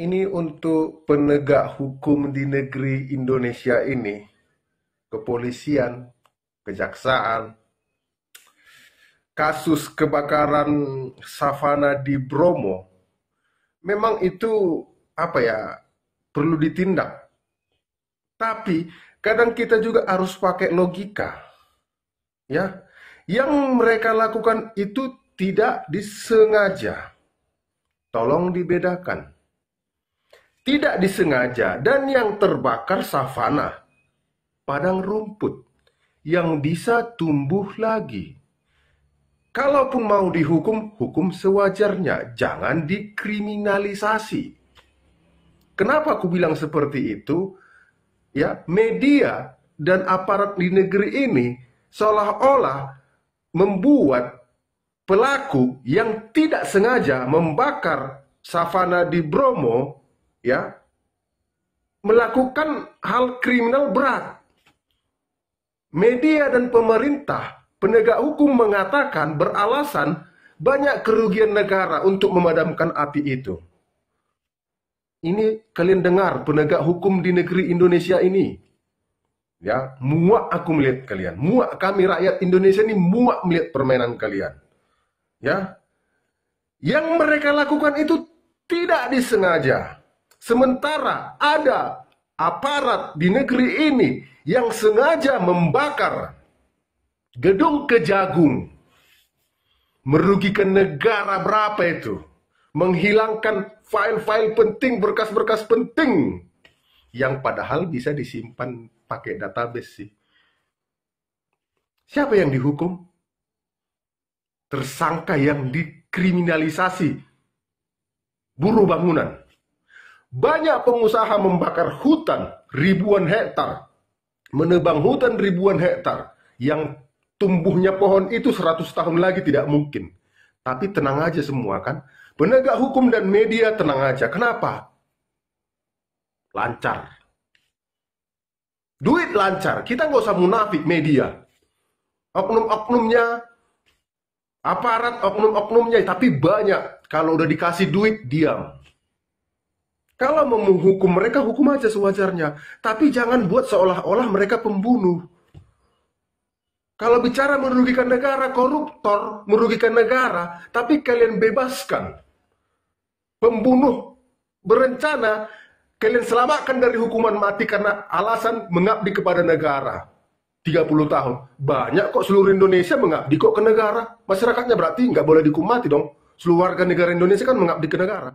ini untuk penegak hukum di negeri Indonesia ini, kepolisian, kejaksaan, kasus kebakaran savana di Bromo, memang itu apa ya perlu ditindak. Tapi kadang kita juga harus pakai logika, ya. Yang mereka lakukan itu tidak disengaja. Tolong dibedakan tidak disengaja, dan yang terbakar savana, padang rumput yang bisa tumbuh lagi. Kalaupun mau dihukum, hukum sewajarnya, jangan dikriminalisasi. Kenapa aku bilang seperti itu? Ya, media dan aparat di negeri ini seolah-olah membuat pelaku yang tidak sengaja membakar savana di Bromo ya melakukan hal kriminal berat. Media dan pemerintah penegak hukum mengatakan beralasan banyak kerugian negara untuk memadamkan api itu. Ini kalian dengar penegak hukum di negeri Indonesia ini. Ya, muak aku melihat kalian. Muak kami rakyat Indonesia ini muak melihat permainan kalian. Ya. Yang mereka lakukan itu tidak disengaja. Sementara ada aparat di negeri ini yang sengaja membakar gedung kejagung, merugikan negara berapa itu, menghilangkan file-file penting, berkas-berkas penting yang padahal bisa disimpan pakai database sih. Siapa yang dihukum? Tersangka yang dikriminalisasi buruh bangunan. Banyak pengusaha membakar hutan ribuan hektar, menebang hutan ribuan hektar yang tumbuhnya pohon itu 100 tahun lagi tidak mungkin. Tapi tenang aja semua kan. Penegak hukum dan media tenang aja. Kenapa? Lancar. Duit lancar. Kita nggak usah munafik media. Oknum-oknumnya, aparat oknum-oknumnya. Tapi banyak. Kalau udah dikasih duit, diam. Kalau menghukum mereka, hukum aja sewajarnya. Tapi jangan buat seolah-olah mereka pembunuh. Kalau bicara merugikan negara, koruptor merugikan negara, tapi kalian bebaskan. Pembunuh berencana, kalian selamatkan dari hukuman mati karena alasan mengabdi kepada negara. 30 tahun. Banyak kok seluruh Indonesia mengabdi kok ke negara. Masyarakatnya berarti nggak boleh dihukum mati dong. Seluruh warga negara Indonesia kan mengabdi ke negara.